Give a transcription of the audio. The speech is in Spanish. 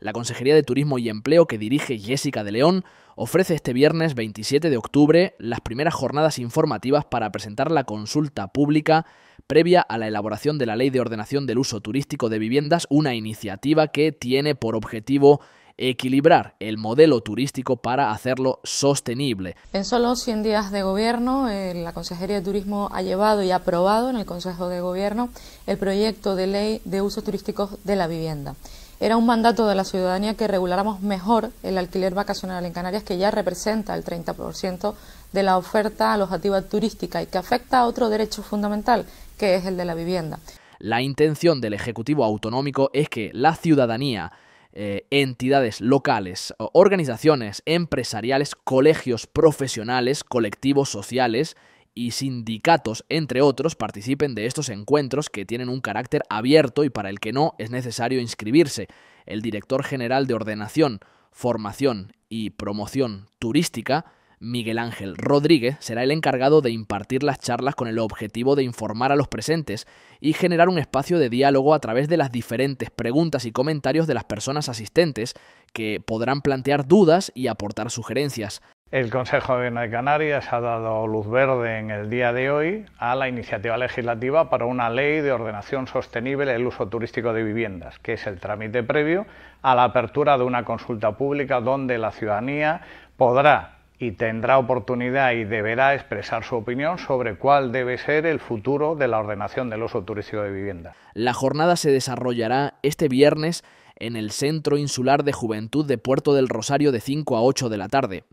La Consejería de Turismo y Empleo que dirige Jessica de León ofrece este viernes 27 de octubre las primeras jornadas informativas para presentar la consulta pública previa a la elaboración de la Ley de Ordenación del Uso Turístico de Viviendas, una iniciativa que tiene por objetivo equilibrar el modelo turístico para hacerlo sostenible. En solo 100 días de gobierno, eh, la Consejería de Turismo ha llevado y aprobado en el Consejo de Gobierno el proyecto de ley de Uso Turístico de la vivienda era un mandato de la ciudadanía que reguláramos mejor el alquiler vacacional en Canarias, que ya representa el 30% de la oferta alojativa turística y que afecta a otro derecho fundamental, que es el de la vivienda. La intención del Ejecutivo Autonómico es que la ciudadanía eh, entidades locales, organizaciones empresariales, colegios profesionales, colectivos sociales y sindicatos, entre otros, participen de estos encuentros que tienen un carácter abierto y para el que no es necesario inscribirse. El director general de Ordenación, Formación y Promoción Turística, Miguel Ángel Rodríguez será el encargado de impartir las charlas con el objetivo de informar a los presentes y generar un espacio de diálogo a través de las diferentes preguntas y comentarios de las personas asistentes que podrán plantear dudas y aportar sugerencias. El Consejo de Gobierno de Canarias ha dado luz verde en el día de hoy a la iniciativa legislativa para una ley de ordenación sostenible del uso turístico de viviendas, que es el trámite previo a la apertura de una consulta pública donde la ciudadanía podrá y tendrá oportunidad y deberá expresar su opinión sobre cuál debe ser el futuro de la ordenación del uso turístico de viviendas. La jornada se desarrollará este viernes en el Centro Insular de Juventud de Puerto del Rosario de 5 a 8 de la tarde.